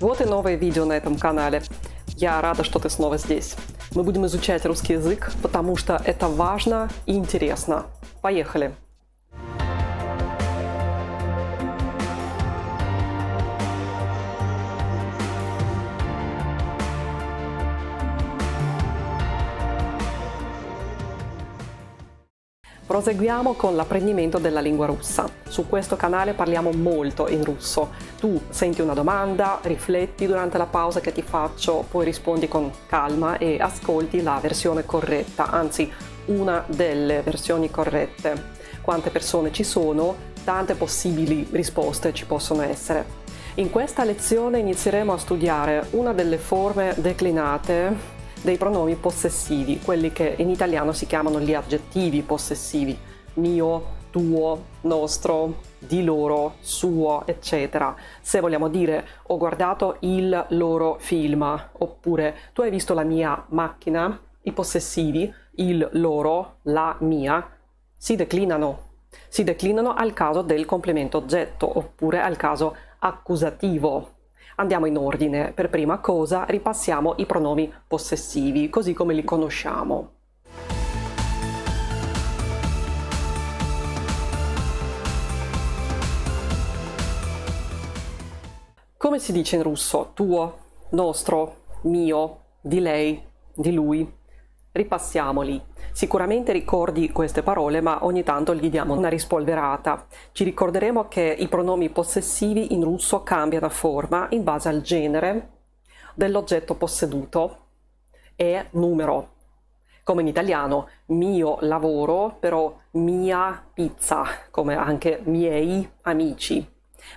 Вот и новое видео на этом канале. Я рада, что ты снова здесь. Мы будем изучать русский язык, потому что это важно и интересно. Поехали! Proseguiamo con l'apprendimento della lingua russa. Su questo canale parliamo molto in russo. Tu senti una domanda, rifletti durante la pausa che ti faccio, poi rispondi con calma e ascolti la versione corretta, anzi una delle versioni corrette. Quante persone ci sono, tante possibili risposte ci possono essere. In questa lezione inizieremo a studiare una delle forme declinate dei pronomi possessivi, quelli che in italiano si chiamano gli aggettivi possessivi, mio, tuo, nostro, di loro, suo, eccetera. Se vogliamo dire ho guardato il loro film, oppure tu hai visto la mia macchina, i possessivi, il loro, la mia, si declinano. Si declinano al caso del complemento oggetto oppure al caso accusativo Andiamo in ordine. Per prima cosa ripassiamo i pronomi possessivi, così come li conosciamo. Come si dice in russo? Tuo, nostro, mio, di lei, di lui. Ripassiamoli. Sicuramente ricordi queste parole, ma ogni tanto gli diamo una rispolverata. Ci ricorderemo che i pronomi possessivi in russo cambiano forma in base al genere dell'oggetto posseduto e numero. Come in italiano, mio lavoro, però mia pizza, come anche miei amici.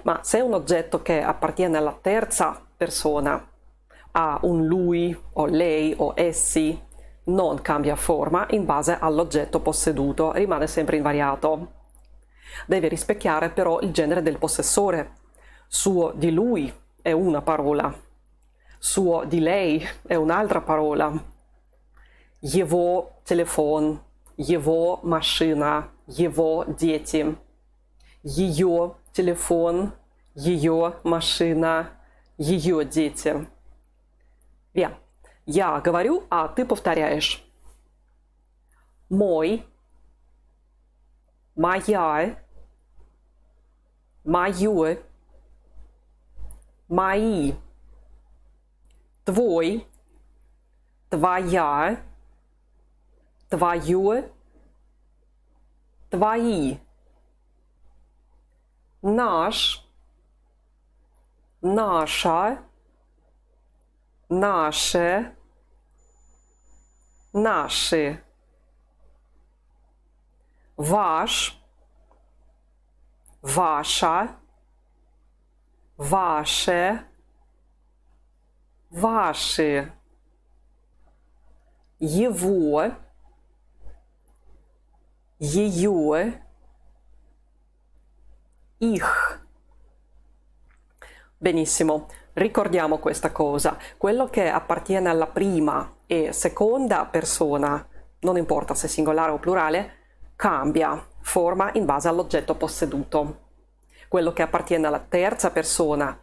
Ma se un oggetto che appartiene alla terza persona ha un lui o lei o essi non cambia forma in base all'oggetto posseduto, rimane sempre invariato. Deve rispecchiare però il genere del possessore. Suo di lui è una parola, suo di lei è un'altra parola. Его телефон, его машина, его дети. Ее телефон, ее машина, ее дети. Via. Я говорю, а ты повторяешь. Мой, моя, мое, мои, твой, твоя, твое, твои, наш, наша, наше, наши, ваш, ваша, ваше, ваши, его, ее, их. Benissimo, ricordiamo questa cosa. Quello che appartiene alla prima e seconda persona, non importa se singolare o plurale, cambia forma in base all'oggetto posseduto. Quello che appartiene alla terza persona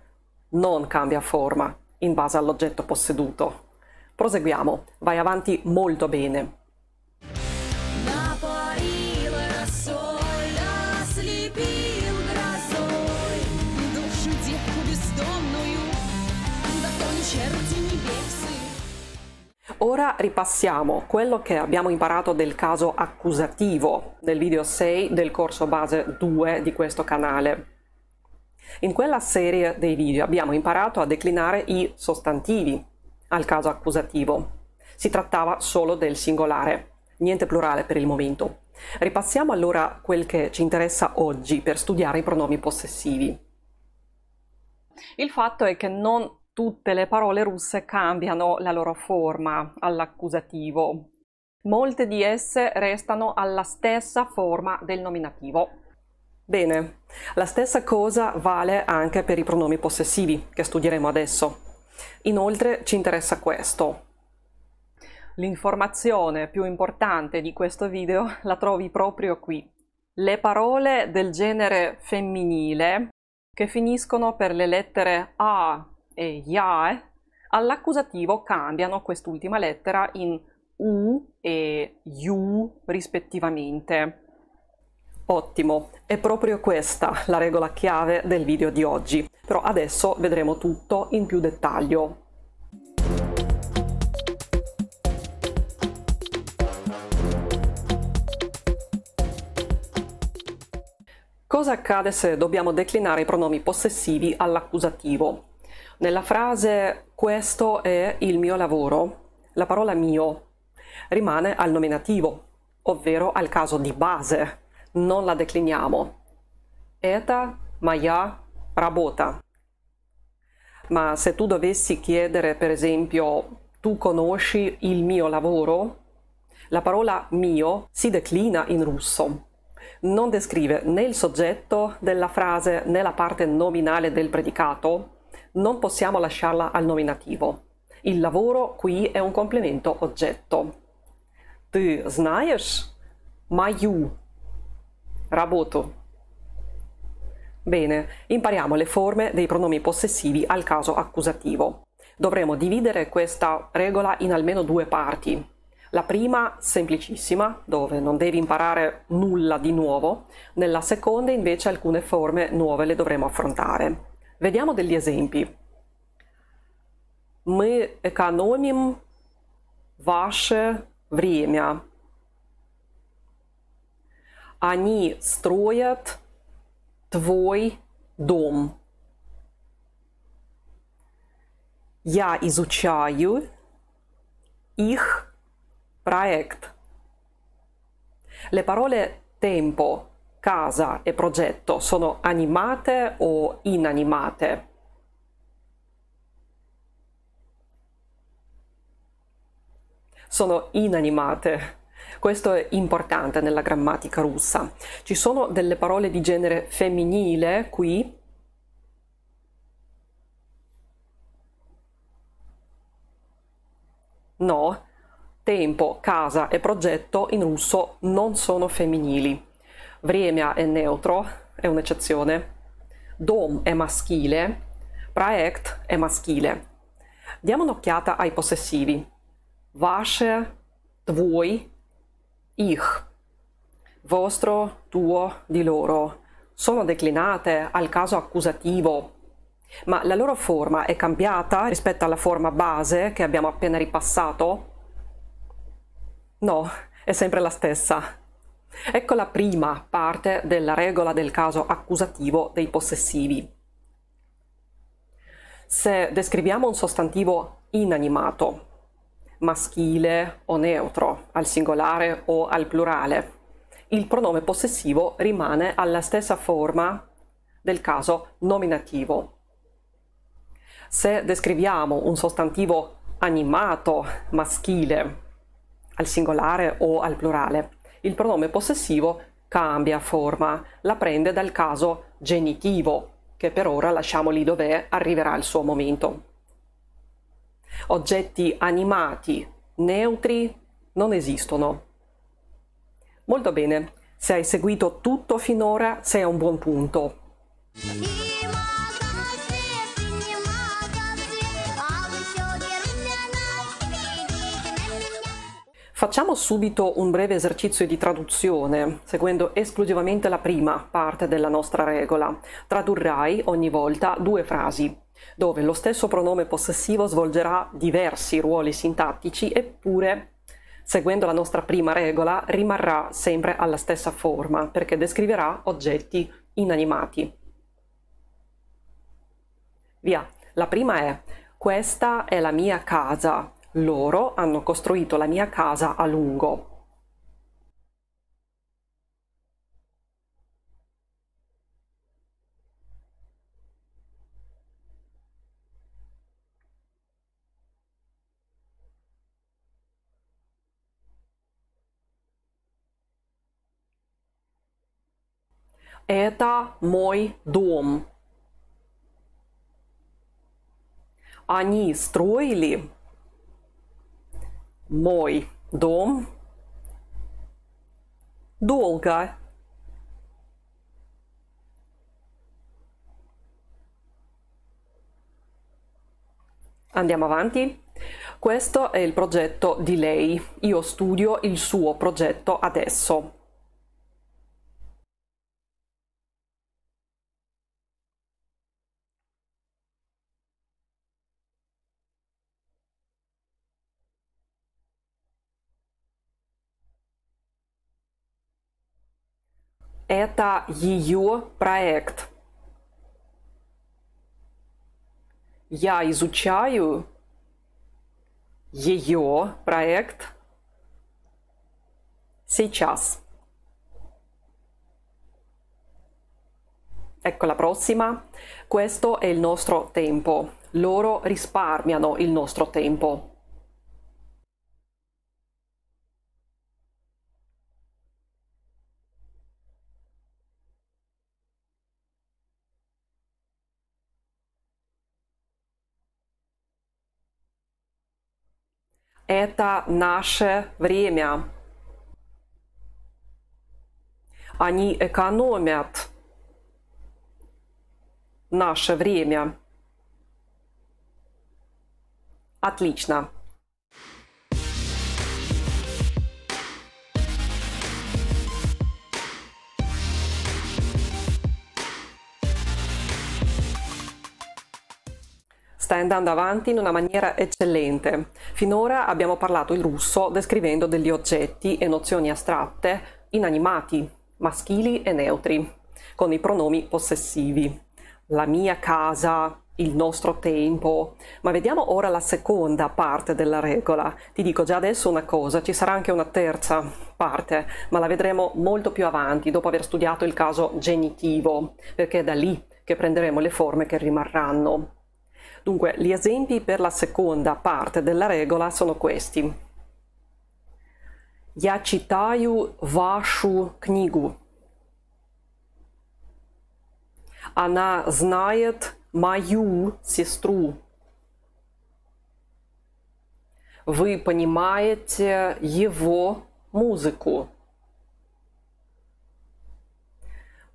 non cambia forma in base all'oggetto posseduto. Proseguiamo, vai avanti molto bene. Ora ripassiamo quello che abbiamo imparato del caso accusativo nel video 6 del corso base 2 di questo canale. In quella serie dei video abbiamo imparato a declinare i sostantivi al caso accusativo. Si trattava solo del singolare, niente plurale per il momento. Ripassiamo allora quel che ci interessa oggi per studiare i pronomi possessivi. Il fatto è che non tutte le parole russe cambiano la loro forma all'accusativo. Molte di esse restano alla stessa forma del nominativo. Bene, la stessa cosa vale anche per i pronomi possessivi che studieremo adesso. Inoltre ci interessa questo. L'informazione più importante di questo video la trovi proprio qui. Le parole del genere femminile che finiscono per le lettere A, e IAE eh? all'accusativo cambiano quest'ultima lettera in U e IU rispettivamente. Ottimo, è proprio questa la regola chiave del video di oggi, però adesso vedremo tutto in più dettaglio. Cosa accade se dobbiamo declinare i pronomi possessivi all'accusativo? Nella frase questo è il mio lavoro, la parola mio rimane al nominativo, ovvero al caso di base, non la decliniamo. Eta моя rabota. Ma se tu dovessi chiedere, per esempio, tu conosci il mio lavoro? La parola mio si declina in russo. Non descrive né il soggetto della frase né la parte nominale del predicato, non possiamo lasciarla al nominativo. Il lavoro qui è un complemento oggetto. Ты знаешь мою работу? Bene, impariamo le forme dei pronomi possessivi al caso accusativo. Dovremo dividere questa regola in almeno due parti. La prima semplicissima, dove non devi imparare nulla di nuovo, nella seconda invece alcune forme nuove le dovremo affrontare. Vediamo degli esempi. Мы экономим ваше время. Они строят твой дом. Я изучаю их проект. Le parole tempo casa e progetto sono animate o inanimate? Sono inanimate. Questo è importante nella grammatica russa. Ci sono delle parole di genere femminile qui No, tempo, casa e progetto in russo non sono femminili. Vremia è neutro, è un'eccezione. Dom è maschile, проект è maschile. Diamo un'occhiata ai possessivi. Vasce, твой, ich. Vostro, tuo, di loro. Sono declinate al caso accusativo, ma la loro forma è cambiata rispetto alla forma base che abbiamo appena ripassato? No, è sempre la stessa. Ecco la prima parte della regola del caso accusativo dei possessivi. Se descriviamo un sostantivo inanimato, maschile o neutro, al singolare o al plurale, il pronome possessivo rimane alla stessa forma del caso nominativo. Se descriviamo un sostantivo animato maschile al singolare o al plurale, il pronome possessivo cambia forma, la prende dal caso genitivo, che per ora lasciamo lì dov'è, arriverà il suo momento. Oggetti animati, neutri, non esistono. Molto bene, se hai seguito tutto finora sei a un buon punto. Facciamo subito un breve esercizio di traduzione, seguendo esclusivamente la prima parte della nostra regola. Tradurrai ogni volta due frasi, dove lo stesso pronome possessivo svolgerà diversi ruoli sintattici, eppure, seguendo la nostra prima regola, rimarrà sempre alla stessa forma, perché descriverà oggetti inanimati. Via, la prima è questa è la mia casa. Loro hanno costruito la mia casa a lungo. Это мой дом. Они строили мой дом долго. Andiamo avanti. Questo è il progetto di lei. Io studio il suo progetto adesso. это ее проект. Я изучаю ее проект сейчас. Ecco la prossima. Questo è il nostro tempo. Loro risparmiano il nostro tempo. это наше время. Они экономят наше время. Отлично. sta andando avanti in una maniera eccellente. Finora abbiamo parlato il russo descrivendo degli oggetti e nozioni astratte inanimati, maschili e neutri, con i pronomi possessivi. La mia casa, il nostro tempo. Ma vediamo ora la seconda parte della regola. Ti dico già adesso una cosa, ci sarà anche una terza parte, ma la vedremo molto più avanti, dopo aver studiato il caso genitivo, perché è da lì che prenderemo le forme che rimarranno. Dunque, gli esempi per la seconda parte della regola sono questi. Я читаю вашу книгу. Она знает мою сестру. Вы понимаете его музыку.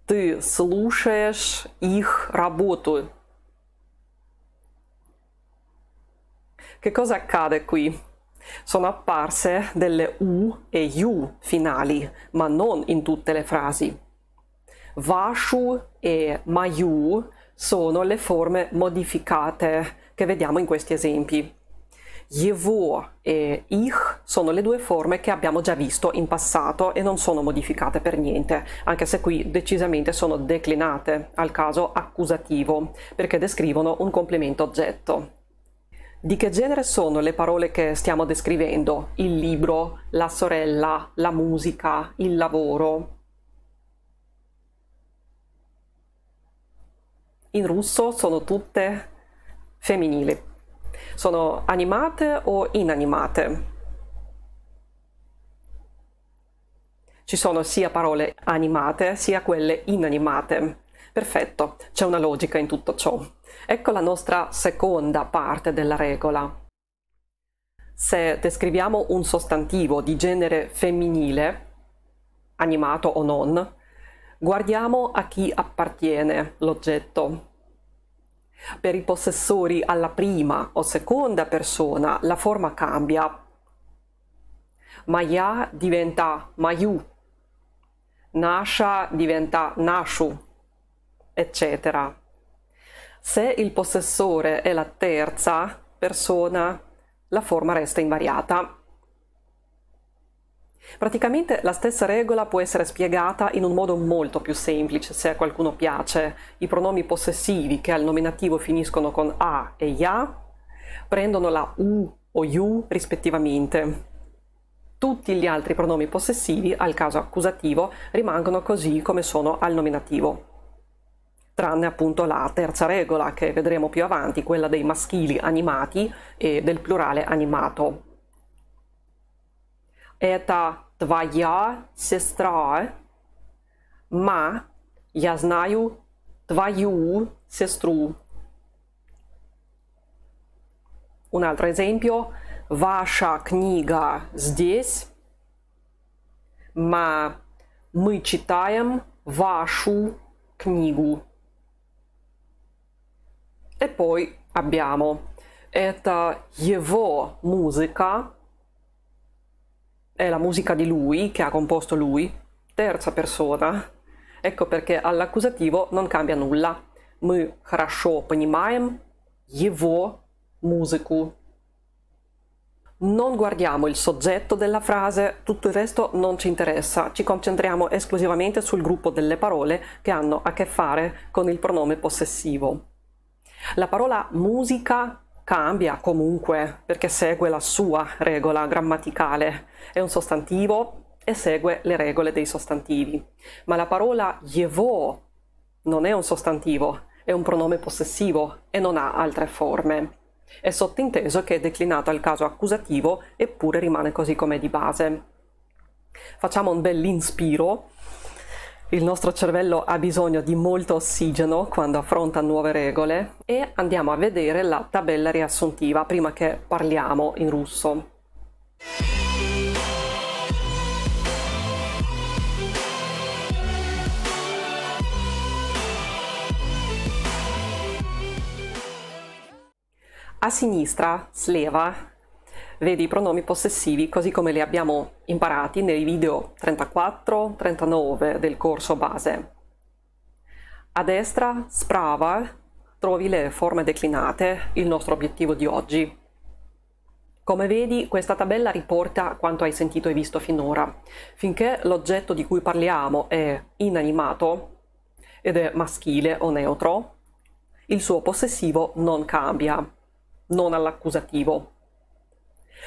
Ты слушаешь их работу. Che cosa accade qui? Sono apparse delle U e U finali, ma non in tutte le frasi. Vashu e Mayu sono le forme modificate che vediamo in questi esempi. Yevo e ich sono le due forme che abbiamo già visto in passato e non sono modificate per niente, anche se qui decisamente sono declinate al caso accusativo, perché descrivono un complemento oggetto. Di che genere sono le parole che stiamo descrivendo? Il libro, la sorella, la musica, il lavoro? In russo sono tutte femminili. Sono animate o inanimate? Ci sono sia parole animate sia quelle inanimate. Perfetto, c'è una logica in tutto ciò. Ecco la nostra seconda parte della regola. Se descriviamo un sostantivo di genere femminile, animato o non, guardiamo a chi appartiene l'oggetto. Per i possessori alla prima o seconda persona la forma cambia. Maya diventa Mayu, Nasha diventa Nashu eccetera. Se il possessore è la terza persona, la forma resta invariata. Praticamente la stessa regola può essere spiegata in un modo molto più semplice se a qualcuno piace. I pronomi possessivi che al nominativo finiscono con a e IA prendono la u o IU rispettivamente. Tutti gli altri pronomi possessivi al caso accusativo rimangono così come sono al nominativo tranne appunto la terza regola che vedremo più avanti, quella dei maschili animati e del plurale animato. Это твоя сестра, ma я знаю твою сестру. Un altro esempio, ваша книга здесь, ma мы читаем вашу книгу. E poi abbiamo это его musica, è la musica di lui, che ha composto lui, terza persona. Ecco perché all'accusativo non cambia nulla. Мы хорошо понимаем его музыку. Non guardiamo il soggetto della frase, tutto il resto non ci interessa, ci concentriamo esclusivamente sul gruppo delle parole che hanno a che fare con il pronome possessivo. La parola musica cambia comunque perché segue la sua regola grammaticale, è un sostantivo e segue le regole dei sostantivi. Ma la parola yevo non è un sostantivo, è un pronome possessivo e non ha altre forme. È sottinteso che è declinato al caso accusativo eppure rimane così com'è di base. Facciamo un bell'inspiro il nostro cervello ha bisogno di molto ossigeno quando affronta nuove regole e andiamo a vedere la tabella riassuntiva prima che parliamo in russo. A sinistra, sleva, vedi i pronomi possessivi così come li abbiamo imparati nei video 34-39 del corso base. A destra, sprava, trovi le forme declinate, il nostro obiettivo di oggi. Come vedi, questa tabella riporta quanto hai sentito e visto finora. Finché l'oggetto di cui parliamo è inanimato ed è maschile o neutro, il suo possessivo non cambia, non all'accusativo,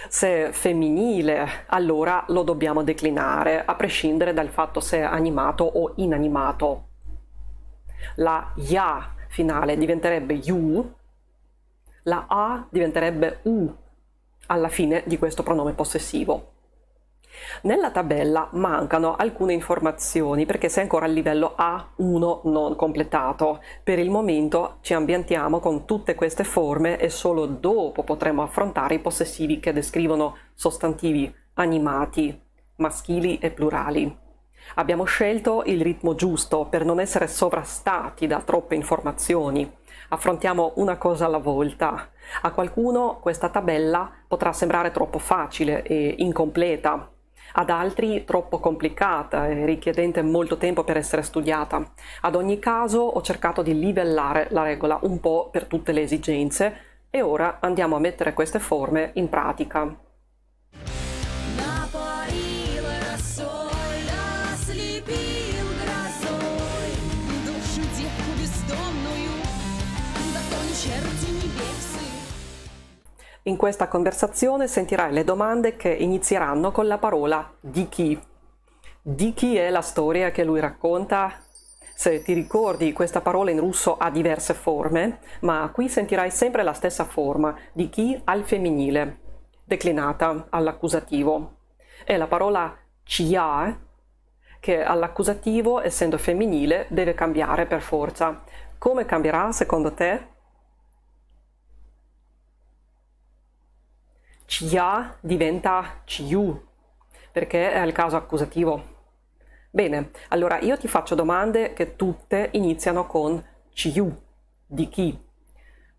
se è femminile, allora lo dobbiamo declinare, a prescindere dal fatto se è animato o inanimato. La ya finale diventerebbe you, la a diventerebbe u alla fine di questo pronome possessivo. Nella tabella mancano alcune informazioni perché sei ancora al livello A1 non completato. Per il momento ci ambientiamo con tutte queste forme e solo dopo potremo affrontare i possessivi che descrivono sostantivi animati, maschili e plurali. Abbiamo scelto il ritmo giusto per non essere sovrastati da troppe informazioni. Affrontiamo una cosa alla volta. A qualcuno questa tabella potrà sembrare troppo facile e incompleta, ad altri troppo complicata e richiedente molto tempo per essere studiata. Ad ogni caso ho cercato di livellare la regola un po' per tutte le esigenze e ora andiamo a mettere queste forme in pratica. In questa conversazione sentirai le domande che inizieranno con la parola di chi. Di chi è la storia che lui racconta? Se ti ricordi, questa parola in russo ha diverse forme, ma qui sentirai sempre la stessa forma, di chi al femminile, declinata all'accusativo. È la parola chia che all'accusativo, essendo femminile, deve cambiare per forza. Come cambierà secondo te? Cia diventa ciu, perché è il caso accusativo. Bene, allora io ti faccio domande che tutte iniziano con ciu, di chi?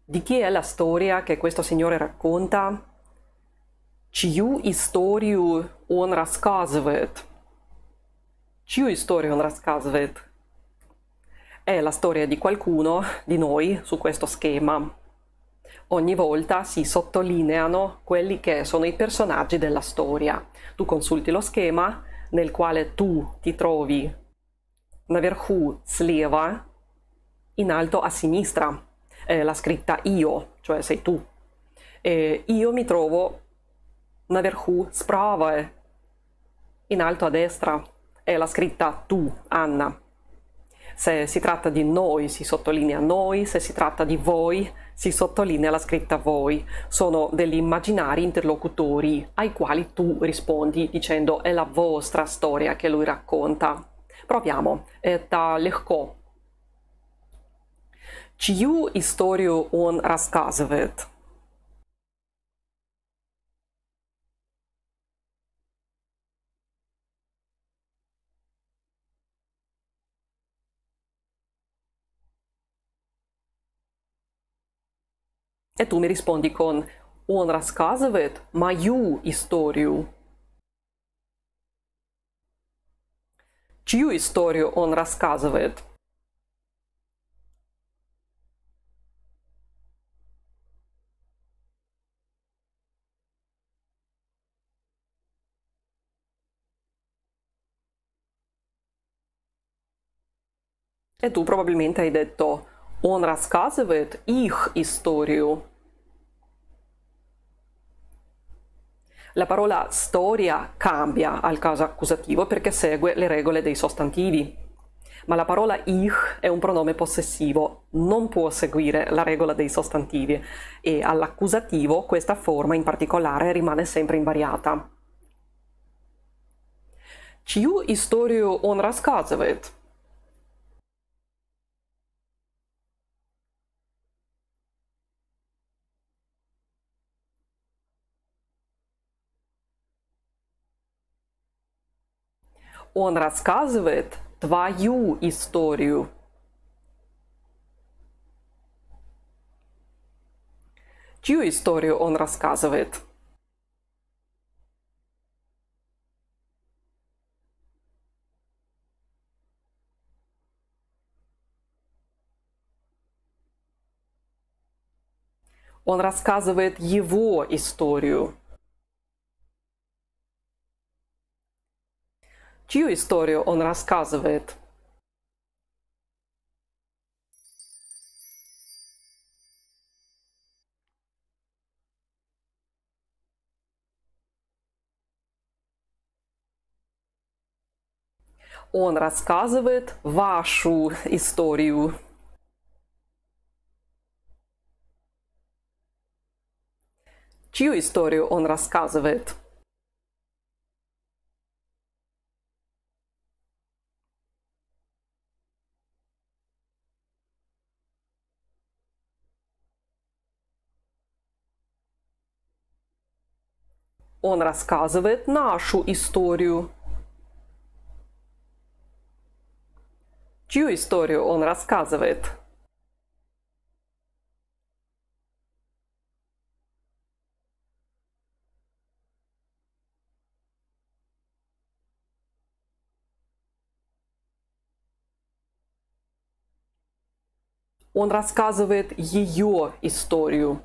Di chi è la storia che questo signore racconta? Чью историю он рассказывает? Чью историю он рассказывает? È la storia di qualcuno, di noi, su questo schema ogni volta si sottolineano quelli che sono i personaggi della storia. Tu consulti lo schema nel quale tu ti trovi наверху слева, in alto a sinistra, eh, la scritta io, cioè sei tu. E io mi trovo наверху справа, in alto a destra, è la scritta tu, Anna. Se si tratta di noi si sottolinea noi, se si tratta di voi si sottolinea la scritta voi. Sono degli immaginari interlocutori ai quali tu rispondi dicendo è la vostra storia che lui racconta. Proviamo. Это легко. Чью историю он рассказывает? E tu mi rispondi con «Он рассказывает мою историю». Чью историю он рассказывает? E tu probabilmente hai detto он рассказывает их историю. La parola storia cambia al caso accusativo perché segue le regole dei sostantivi, ma la parola ich è un pronome possessivo, non può seguire la regola dei sostantivi e all'accusativo questa forma in particolare rimane sempre invariata. Чью историю он рассказывает? он рассказывает твою историю. Чью историю он рассказывает? Он рассказывает его историю. Чью историю он рассказывает? Он рассказывает вашу историю. Чью историю он рассказывает? Он рассказывает нашу историю. Чью историю он рассказывает? Он рассказывает ее историю.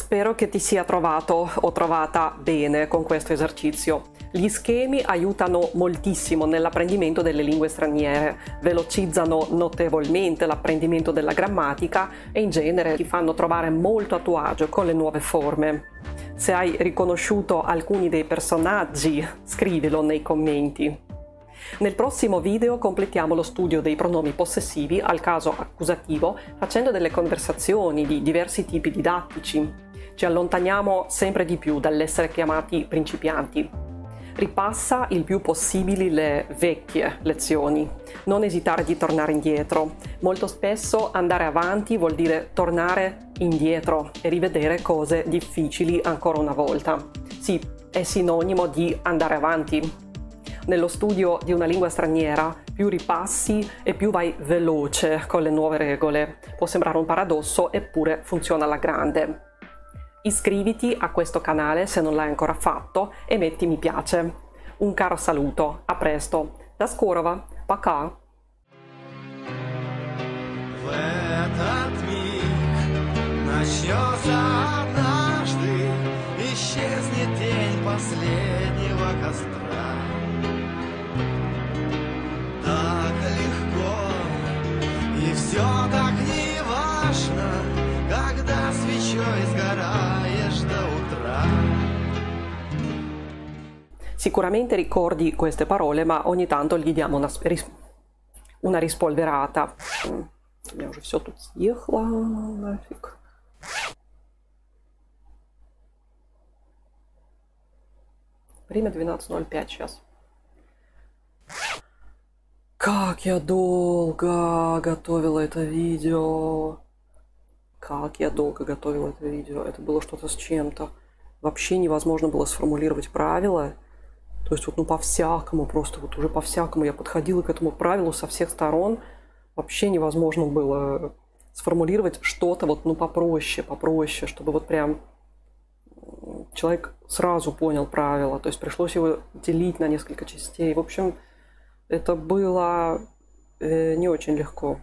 Spero che ti sia trovato o trovata bene con questo esercizio. Gli schemi aiutano moltissimo nell'apprendimento delle lingue straniere, velocizzano notevolmente l'apprendimento della grammatica e in genere ti fanno trovare molto a tuo agio con le nuove forme. Se hai riconosciuto alcuni dei personaggi, scrivilo nei commenti. Nel prossimo video completiamo lo studio dei pronomi possessivi al caso accusativo facendo delle conversazioni di diversi tipi didattici, ci allontaniamo sempre di più dall'essere chiamati principianti. Ripassa il più possibile le vecchie lezioni, non esitare di tornare indietro. Molto spesso andare avanti vuol dire tornare indietro e rivedere cose difficili ancora una volta. Sì, è sinonimo di andare avanti, nello studio di una lingua straniera, più ripassi e più vai veloce con le nuove regole. Può sembrare un paradosso, eppure funziona alla grande. Iscriviti a questo canale se non l'hai ancora fatto e metti mi piace. Un caro saluto, a presto. Da Skurova, пока! В этот миг начнется однажды, исчезнет день последнего костра. Так легко, и все так неважно, когда свечой сгорает. Sicuramente ricordi queste parole, ma ogni tanto gli diamo una, ris una rispolverata. У уже все тут съехало нафиг. Время 12.05 сейчас. Как я долго готовила это видео. Как я долго готовила это видео. Это было что-то с чем-то. Вообще невозможно было сформулировать правила. То есть вот ну по-всякому, просто вот уже по-всякому я подходила к этому правилу со всех сторон. Вообще невозможно было сформулировать что-то вот ну попроще, попроще, чтобы вот прям человек сразу понял правила. То есть пришлось его делить на несколько частей. В общем, это было э, не очень легко.